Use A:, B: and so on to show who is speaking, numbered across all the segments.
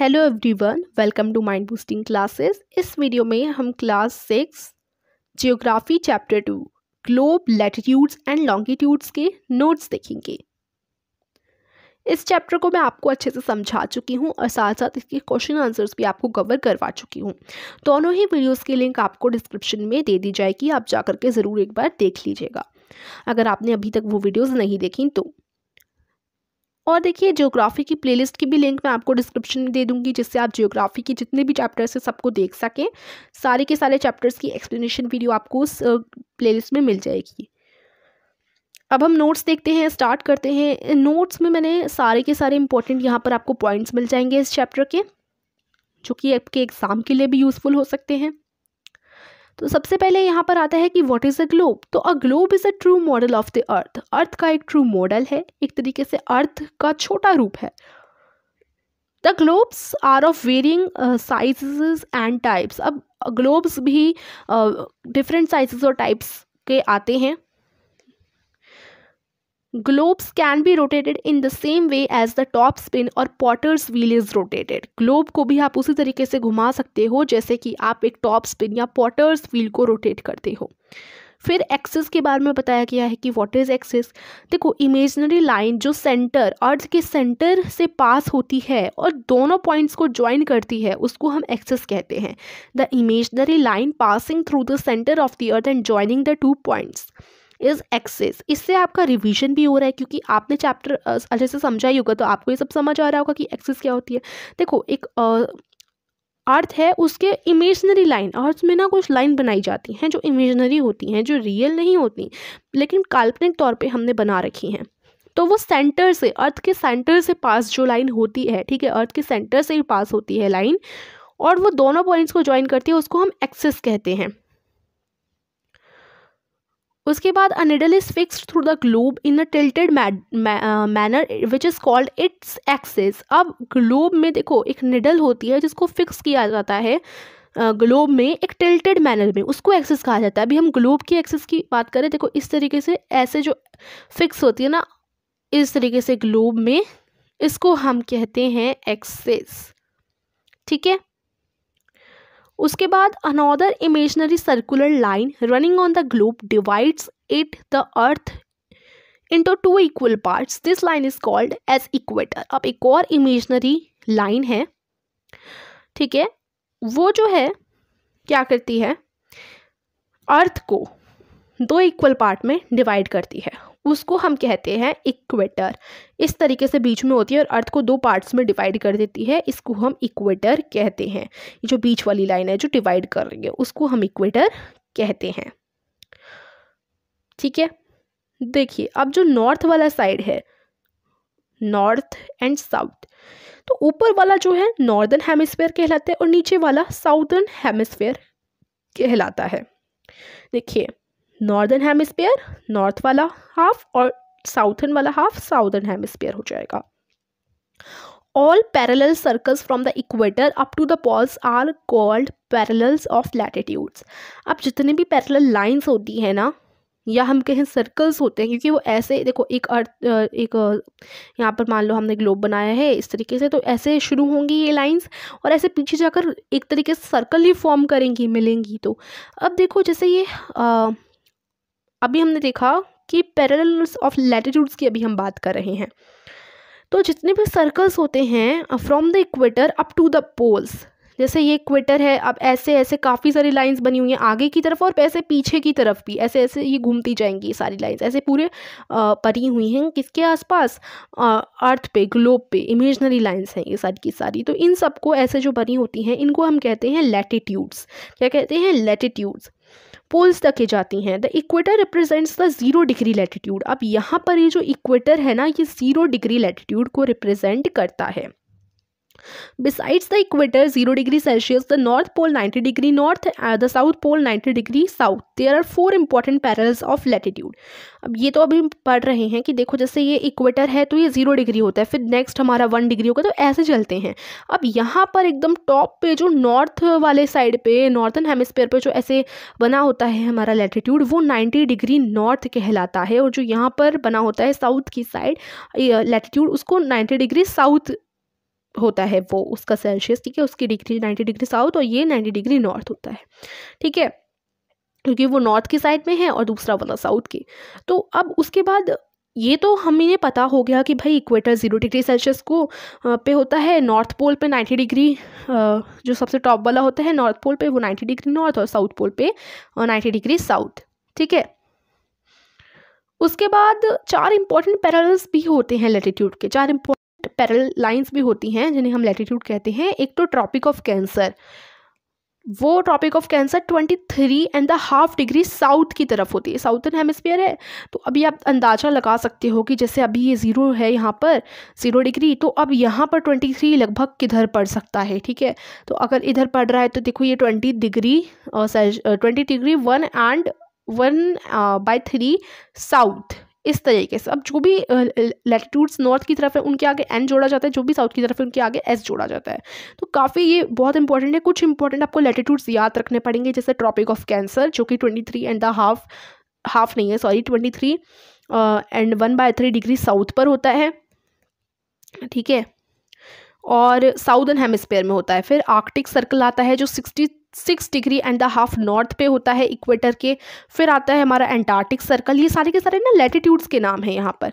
A: Hello everyone welcome to mind boosting classes इस video में हम class six geography chapter two globe latitudes and longitudes के notes देखेंगे इस चैप्टर को मैं आपको अच्छे से समझा चुकी हूँ और साथ साथ इसके क्वेश्चन आंसर्स भी आपको कवर करवा चुकी हूँ दोनों ही वीडियोज़ की लिंक आपको डिस्क्रिप्शन में दे दी जाएगी आप जाकर के ज़रूर एक बार देख लीजिएगा अगर आपने अभी तक वो वीडियोज़ नहीं देखी तो और देखिए जियोग्राफी की प्लेलिस्ट की भी लिंक मैं आपको डिस्क्रिप्शन में दे दूंगी जिससे आप जियोग्राफी के जितने भी चैप्टर्स हैं सबको देख सकें सारे के सारे चैप्टर्स की एक्सप्लेनेशन वीडियो आपको उस प्लेलिस्ट में मिल जाएगी अब हम नोट्स देखते हैं स्टार्ट करते हैं नोट्स में मैंने सारे के सारे इंपॉर्टेंट यहाँ पर आपको पॉइंट्स मिल जाएंगे इस चैप्टर के जो कि आपके एग्ज़ाम के लिए भी यूज़फुल हो सकते हैं तो सबसे पहले यहाँ पर आता है कि व्हाट इज़ अ ग्लोब तो a globe is a true model of the earth earth का एक ट्रू मॉडल है एक तरीके से अर्थ का छोटा रूप है the globes are of varying size and types अब ग्लोब्स भी डिफरेंट uh, साइज और टाइप्स के आते हैं globes can be rotated in the same way as the top spin और potter's wheel is rotated globe को भी आप उसी तरीके से घुमा सकते हो जैसे कि आप एक टॉप स्पिन या पॉटर्स व्हील को रोटेट करते हो फिर एक्सिस के बारे में बताया गया है कि वॉट इज़ एक्सिस देखो इमेजनरी लाइन जो सेंटर अर्थ के सेंटर से पास होती है और दोनों पॉइंट्स को ज्वाइन करती है उसको हम एक्सिस कहते हैं the imaginary line passing through the centre of the earth and joining the two points is axis इससे आपका रिविजन भी हो रहा है क्योंकि आपने चैप्टर अच्छे से समझा ही होगा तो आपको ये सब समझ आ रहा होगा कि एक्सेस क्या होती है देखो एक अर्थ है उसके इमेजनरी लाइन अर्थ में ना कुछ लाइन बनाई जाती हैं जो इमेजनरी होती हैं जो रियल नहीं होती लेकिन काल्पनिक तौर पर हमने बना रखी हैं तो वो सेंटर से अर्थ के सेंटर से पास जो लाइन होती है ठीक है अर्थ के सेंटर से ही पास होती है लाइन और वो दोनों पॉइंट्स को ज्वाइन करती है उसको हम एक्सेस कहते हैं उसके बाद a needle is fix through the globe in a tilted manner which is called its axis अब ग्लोब में देखो एक निडल होती है जिसको फिक्स किया जाता है ग्लोब में एक टिल्टेड मैनर में उसको एक्सेस कहा जाता है अभी हम ग्लोब की एक्सेस की बात करें देखो इस तरीके से ऐसे जो फिक्स होती है ना इस तरीके से ग्लोब में इसको हम कहते हैं एक्सेस ठीक है उसके बाद another imaginary circular line running on the globe divides it the earth into two equal parts this line is called as equator अब एक और इमेजनरी लाइन है ठीक है वो जो है क्या करती है अर्थ को दो इक्वल पार्ट में डिवाइड करती है उसको हम कहते हैं इक्वेटर इस तरीके से बीच में होती है और अर्थ को दो पार्ट्स में डिवाइड कर देती है इसको हम इक्वेटर कहते हैं जो बीच वाली लाइन है जो डिवाइड कर रही है उसको हम इक्वेटर कहते हैं ठीक है देखिए अब जो नॉर्थ वाला साइड है नॉर्थ एंड साउथ तो ऊपर वाला जो है नॉर्दर्न हेमिस्फेयर कहलाता है और नीचे वाला साउथर्न हेमिस्फेयर कहलाता है देखिए नॉर्दर्न हेमिस्फीयर नॉर्थ वाला हाफ और साउथर्न वाला हाफ साउदर्न हेमिस्फीयर हो जाएगा all parallel circles from the equator up to the poles are called parallels of latitudes अब जितने भी पैरल लाइन्स होती हैं ना या हम कहें सर्कल्स होते हैं क्योंकि वो ऐसे देखो एक अर्थ एक यहाँ पर मान लो हमने ग्लोब बनाया है इस तरीके से तो ऐसे शुरू होंगी ये लाइंस और ऐसे पीछे जाकर एक तरीके से सर्कल ही फॉर्म करेंगी मिलेंगी तो अब देखो जैसे ये आ, अभी हमने देखा कि पैरल्स ऑफ लैटिट्यूड्स की अभी हम बात कर रहे हैं तो जितने भी सर्कल्स होते हैं from the equator up to the poles जैसे ये इक्वेटर है अब ऐसे ऐसे काफ़ी सारी लाइंस बनी हुई हैं आगे की तरफ और ऐसे पीछे की तरफ भी ऐसे ऐसे ये घूमती जाएंगी ये सारी लाइंस ऐसे पूरे परी uh, हुई हैं किसके आसपास अर्थ uh, पे ग्लोब पे इमेजनरी लाइंस हैं ये सारी की सारी तो इन सबको ऐसे जो बनी होती हैं इनको हम कहते हैं लेटिट्यूड्स क्या कहते हैं लेटिट्यूड्स पोल्स तक जाती हैं the equator represents the zero degree latitude अब यहाँ पर ये जो इक्वेटर है ना ये ज़ीरो डिग्री लैटिट्यूड को रिप्रेजेंट करता है Besides the equator 0 degree Celsius, the North Pole 90 degree north, uh, the South Pole 90 degree south. There are four important parallels of latitude. अब ये तो अभी पढ़ रहे हैं कि देखो जैसे ये इक्वेटर है तो ये ज़ीरो डिग्री होता है फिर नेक्स्ट हमारा वन डिग्री होगा तो ऐसे चलते हैं अब यहाँ पर एकदम टॉप पे जो नॉर्थ वाले साइड पे नॉर्थन हेमिस्फेयर पे जो ऐसे बना होता है हमारा लेटीट्यूड वो नाइन्टी डिग्री नॉर्थ कहलाता है और जो यहाँ पर बना होता है साउथ की साइड लेटीट्यूड उसको नाइन्टी डिग्री साउथ होता है वो उसका सेल्सियस ठीक है उसकी डिग्री नाइन्टी डिग्री साउथ और ये नाइन्टी डिग्री नॉर्थ होता है ठीक है क्योंकि वो नॉर्थ की साइड में है और दूसरा वाला साउथ की तो अब उसके बाद ये तो हमें पता हो गया कि भाई इक्वेटर ज़ीरो डिग्री सेल्सियस को पे होता है नॉर्थ पोल पे नाइन्टी डिग्री जो सबसे टॉप वाला होता है नॉर्थ पोल पे वो नाइन्टी डिग्री नॉर्थ और साउथ पोल पे नाइन्टी डिग्री साउथ ठीक है उसके बाद चार इंपॉर्टेंट पैरल्स भी होते हैं लेटीट्यूड के चार इम्पोर्टेंट पैरल लाइंस भी होती हैं जिन्हें हम लैटिट्यूड कहते हैं एक तो ट्रॉपिक ऑफ कैंसर वो tropic of cancer twenty three and the half degree south की तरफ होती है साउथर्न हेमिस्फीयर है तो अभी आप अंदाज़ा लगा सकते हो कि जैसे अभी ये ज़ीरो है यहाँ पर ज़ीरो डिग्री तो अब यहाँ पर ट्वेंटी थ्री लगभग किधर पड़ सकता है ठीक है तो अगर इधर पड़ रहा है तो देखो ये twenty degree twenty degree one and one by three south इस तरीके से अब जो भी लेटिट्यूड्स नॉर्थ की तरफ है उनके आगे एन जोड़ा जाता है जो भी साउथ की तरफ है उनके आगे एस जोड़ा जाता है तो काफ़ी ये बहुत इंपॉर्टेंट है कुछ इंपॉर्टेंट आपको लेटिट्यूड्स याद रखने पड़ेंगे जैसे ट्रॉपिक ऑफ कैंसर जो कि twenty three and the half half नहीं है sorry twenty three and one by three degree south पर होता है ठीक है और साउदर्न हेमिस्फेयर में होता है फिर आर्कटिक सर्कल आता है जो sixty six degree and the half north पे होता है इक्वेटर के फिर आता है हमारा एंटार्टिक सर्कल ये सारे के सारे ना लेटीट्यूड्स के नाम हैं यहाँ पर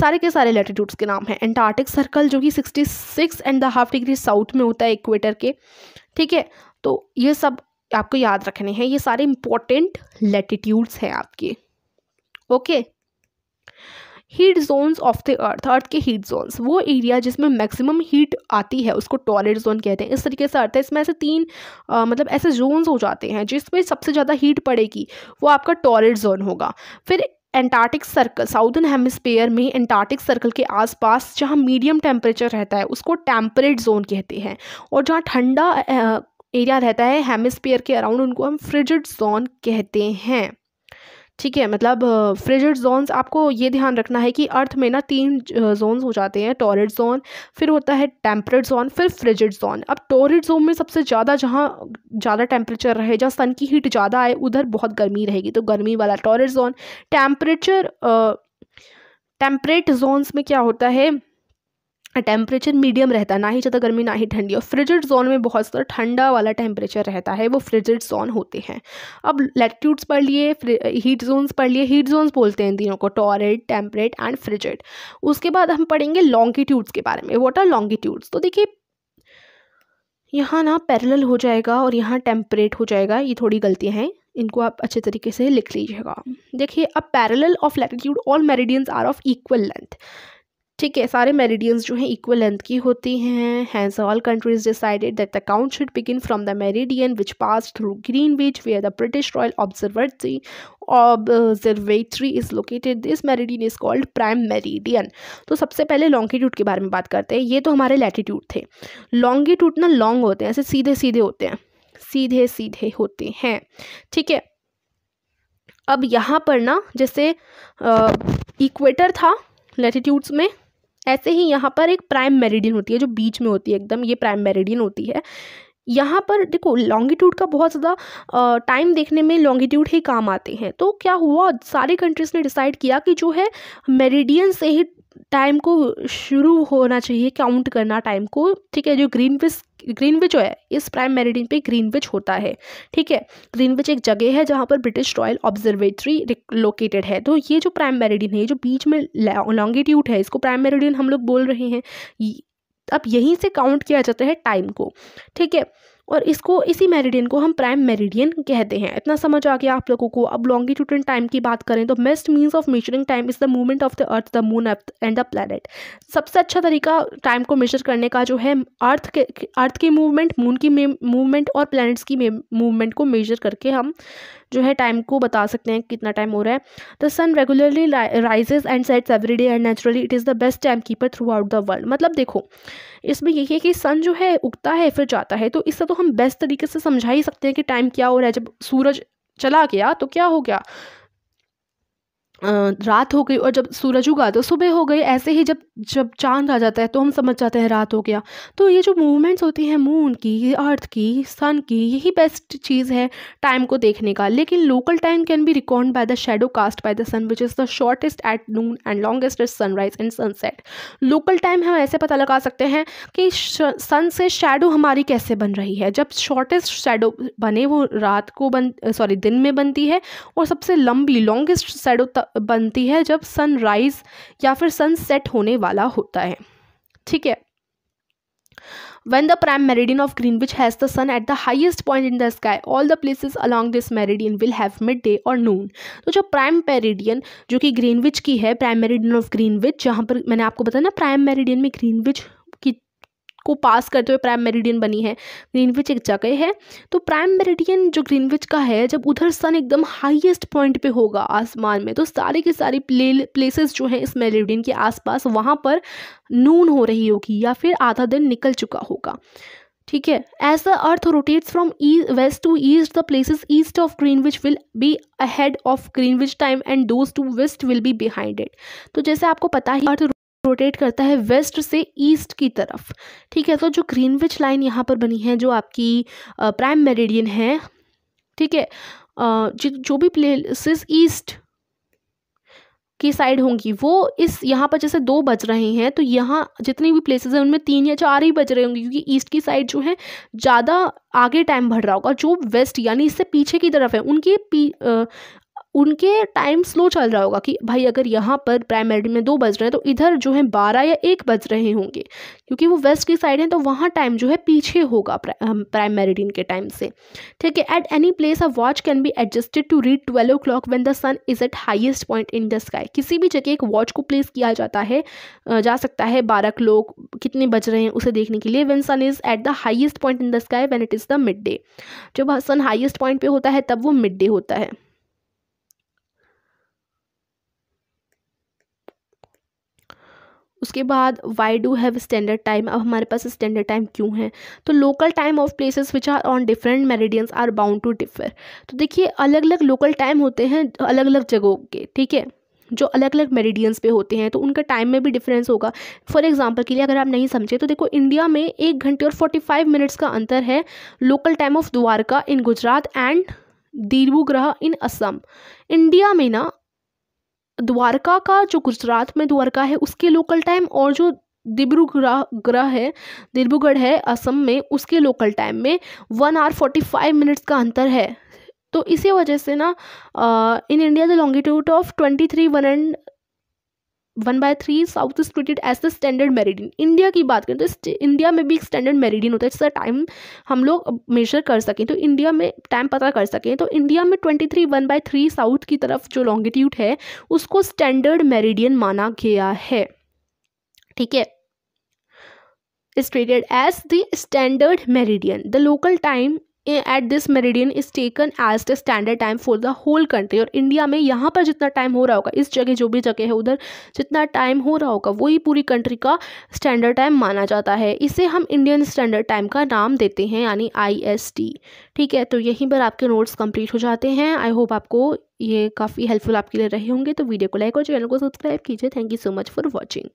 A: सारे के सारे लेटीट्यूड्स के नाम हैं एंटार्टिक सर्कल जो कि sixty six and the half degree south में होता है इक्वेटर के ठीक है तो ये सब आपको याद रखने हैं ये सारे इंपॉर्टेंट लेटीट्यूड्स हैं आपके okay heat zones of the earth earth के हीट जोन्स वो एरिया जिसमें मैक्सिमम हीट आती है उसको टॉयलेट जोन कहते हैं इस तरीके से अर्थ है इसमें ऐसे तीन आ, मतलब ऐसे जोन्स हो जाते हैं जिसमें सबसे ज़्यादा हीट पड़ेगी वो आपका टॉयलेट जोन होगा फिर एंटार्टिक सर्कल साउदर्न हेमिस्फेयर में एंटार्टिक सर्कल के आसपास जहाँ मीडियम टेम्परेचर रहता है उसको टेम्परेट जोन कहते हैं और जहाँ ठंडा एरिया रहता है हेमिस्फेयर के अराउंड उनको हम फ्रिजिड जोन कहते हैं ठीक है मतलब फ्रिजिड जोन्स आपको ये ध्यान रखना है कि अर्थ में ना तीन जोन्स हो जाते हैं टॉरिड जोन फिर होता है टेम्परेट जोन फिर फ्रिजिड जोन अब टॉरिड जोन में सबसे ज़्यादा जहाँ ज़्यादा टेम्परेचर रहे जहाँ सन की हीट ज़्यादा आए उधर बहुत गर्मी रहेगी तो गर्मी वाला torrid zone temperature temperate zones में क्या होता है टेम्परेचर मीडियम रहता है ना ही ज़्यादा गर्मी ना ही ठंडी और फ्रिजिड जोन में बहुत ज़्यादा ठंडा वाला टेम्परेचर रहता है वो फ्रिजिड जोन होते हैं अब लैटिट्यूड्स पढ़ लिए हीट जोन्स पढ़ लिए हीट जोन्स बोलते हैं तीनों को टॉरेड टेम्परेट एंड फ्रिजिड उसके बाद हम पढ़ेंगे लॉन्गिट्यूड्स के बारे में वॉट आर लॉन्गिट्यूड्स तो देखिए यहाँ ना पैरल हो जाएगा और यहाँ टेम्परेट हो जाएगा ये थोड़ी गलतियाँ हैं इनको आप अच्छे तरीके से लिख लीजिएगा देखिए अब parallel of latitude all meridians are of equal length ठीक है सारे मेरिडियंस जो हैं इक्वल लेंथ की होती हैं hence all countries decided that the count should begin from the meridian which pass through Greenwich where the British royal observatory observatory is located this meridian is called prime meridian तो सबसे पहले longitude के बारे में बात करते हैं ये तो हमारे लैटीट्यूड थे लॉन्गिट्यूड ना लॉन्ग होते हैं ऐसे सीधे सीधे होते हैं सीधे सीधे होते हैं ठीक है अब यहाँ पर ना जैसे इक्वेटर था लेटीट्यूड्स में ऐसे ही यहाँ पर एक प्राइम मेरिडियन होती है जो बीच में होती है एकदम ये प्राइम मेरिडियन होती है यहाँ पर देखो लॉन्गिट्यूड का बहुत ज़्यादा टाइम देखने में लॉन्गिट्यूड ही काम आते हैं तो क्या हुआ सारे कंट्रीज़ ने डिसाइड किया कि जो है मेरिडियन से ही टाइम को शुरू होना चाहिए काउंट करना टाइम को ठीक है जो ग्रीन विच ग्रीन विच है इस प्राइम मेरिडियन पे ग्रीन विच होता है ठीक है ग्रीन विच एक जगह है जहाँ पर ब्रिटिश रॉयल ऑब्जर्वेटरी लोकेटेड है तो ये जो प्राइम मेरिडियन है जो बीच में लॉन्गिट्यूड है इसको प्राइम मेरिडियन हम लोग बोल रहे हैं अब यहीं से काउंट किया जाता है टाइम को ठीक है और इसको इसी मेरिडियन को हम प्राइम मेरिडियन कहते हैं इतना समझ आ गया आप लोगों को अब लॉन्गिट्यूडन टाइम की बात करें तो best means of measuring time is the movement of the earth the moon and the planet सबसे अच्छा तरीका टाइम को मेजर करने का जो है अर्थ के अर्थ की मूवमेंट मून की मूवमेंट और प्लैनेट्स की मूवमेंट को मेजर करके हम जो है टाइम को बता सकते हैं कितना टाइम हो रहा है the sun regularly rises and sets every day and naturally it is the best time keeper throughout the world मतलब देखो इसमें यही है कि सन जो है उगता है फिर जाता है तो इससे तो हम बेस्ट तरीके से समझा ही सकते हैं कि टाइम क्या हो रहा है जब सूरज चला गया तो क्या हो गया रात हो गई और जब सूरज उगा तो सुबह हो गई ऐसे ही जब जब चांद आ जाता है तो हम समझ जाते हैं रात हो गया तो ये जो मूवमेंट्स होती हैं मून की अर्थ की सन की यही बेस्ट चीज़ है टाइम को देखने का लेकिन local time can be record by the shadow cast by the sun which is the shortest at noon and longest at sunrise and sunset local time हम ऐसे पता लगा सकते हैं कि सन से शेडो हमारी कैसे बन रही है जब शॉर्टेस्ट शेडो बने वो रात को बन सॉरी दिन में बनती है और सबसे लंबी लॉन्गेस्ट शेडो तक बनती है जब सनराइज़ या फिर सनसेट होने वाला होता है ठीक है When the prime meridian of Greenwich has the sun at the highest point in the sky, all the places along this meridian will have midday or noon. तो जो प्राइम मेरिडियन जो कि ग्रीनविच की है प्राइम मेरिडियन ऑफ ग्रीनविच जहाँ पर मैंने आपको बताया ना प्राइम मेरिडियन में ग्रीनविच को पास करते हुए प्राइम मेरिडियन बनी है ग्रीनविच एक जगह है तो प्राइम मेरिडियन जो ग्रीनविच का है जब उधर सन एकदम हाईएस्ट पॉइंट पे होगा आसमान में तो सारे के सारे प्ले प्लेसेस जो हैं इस मेरिडियन के आसपास वहाँ पर नून हो रही होगी या फिर आधा दिन निकल चुका होगा ठीक है as the earth rotates from west to east the places east of Greenwich will be ahead of Greenwich time and those to west will be behind it तो जैसे आपको पता ही अर्थ रोटेट करता है वेस्ट से ईस्ट की तरफ ठीक है तो जो ग्रीनविच लाइन यहाँ पर बनी है जो आपकी प्राइम मेरिडियन है ठीक है जो भी प्लेसेस ईस्ट की साइड होंगी वो इस यहाँ पर जैसे दो बज रहे हैं तो यहाँ जितनी भी प्लेसेस हैं उनमें तीन या चार ही बज रहे होंगे क्योंकि ईस्ट की साइड जो है ज़्यादा आगे टाइम बढ़ रहा होगा जो वेस्ट यानी इससे पीछे की तरफ है उनके पी, उनके टाइम स्लो चल रहा होगा कि भाई अगर यहाँ पर प्राइमरी में दो बज रहे हैं तो इधर जो है बारह या एक बज रहे होंगे क्योंकि वो वेस्ट की साइड हैं तो वहाँ टाइम जो है पीछे होगा प्राइम मेरिडियन के टाइम से ठीक है at any place a watch can be adjusted to read twelve o'clock when the sun is at highest point in the sky किसी भी जगह एक वॉच को प्लेस किया जाता है जा सकता है बारह क्लॉक कितने बज रहे हैं उसे देखने के लिए when sun is at the highest point in the sky when it is the midday जब सन हाइएस्ट पॉइंट पर होता है तब वो मिड डे होता है उसके बाद why do have standard time अब हमारे पास स्टैंडर्ड टाइम क्यों है तो local time of places which are on different meridians are bound to differ तो देखिए अलग अलग लोकल टाइम होते हैं अलग अलग जगहों के ठीक है जो अलग अलग मेरिडियंस पे होते हैं तो उनका टाइम में भी डिफरेंस होगा फॉर एग्जांपल के लिए अगर आप नहीं समझे तो देखो इंडिया में एक घंटे और फोर्टी फाइव मिनट्स का अंतर है local time of Dwarka in Gujarat and Dibrugarh in Assam India में ना द्वारका का जो गुजरात में द्वारका है उसके लोकल टाइम और जो दिब्रुग्रह ग्रह है डिब्रूगढ़ है असम में उसके लोकल टाइम में one hour forty five minutes का अंतर है तो इसी वजह से ना in India the longitude of twenty three one and one by three south is treated as the standard meridian India की बात करें तो इंडिया में भी एक स्टैंडर्ड मेरिडिन होता है जिसका टाइम हम लोग मेजर कर सकें तो इंडिया में टाइम पता कर सकें तो इंडिया में twenty three one by three south की तरफ जो लॉन्गिट्यूड है उसको स्टैंडर्ड मेरिडियन माना गया है ठीक है is treated as the standard meridian the local time at this meridian is taken as the standard time for the whole country और इंडिया में यहाँ पर जितना टाइम हो रहा होगा इस जगह जो भी जगह है उधर जितना टाइम हो रहा होगा वही पूरी कंट्री का स्टैंडर्ड टाइम माना जाता है इसे हम इंडियन स्टैंडर्ड टाइम का नाम देते हैं यानी आई एस टी ठीक है तो यहीं पर आपके नोट्स कंप्लीट हो जाते हैं आई होप आपको ये काफ़ी हेल्पफुल आपके लिए रहे होंगे तो वीडियो को लाइक और चैनल को सब्सक्राइब कीजिए thank you so much for watching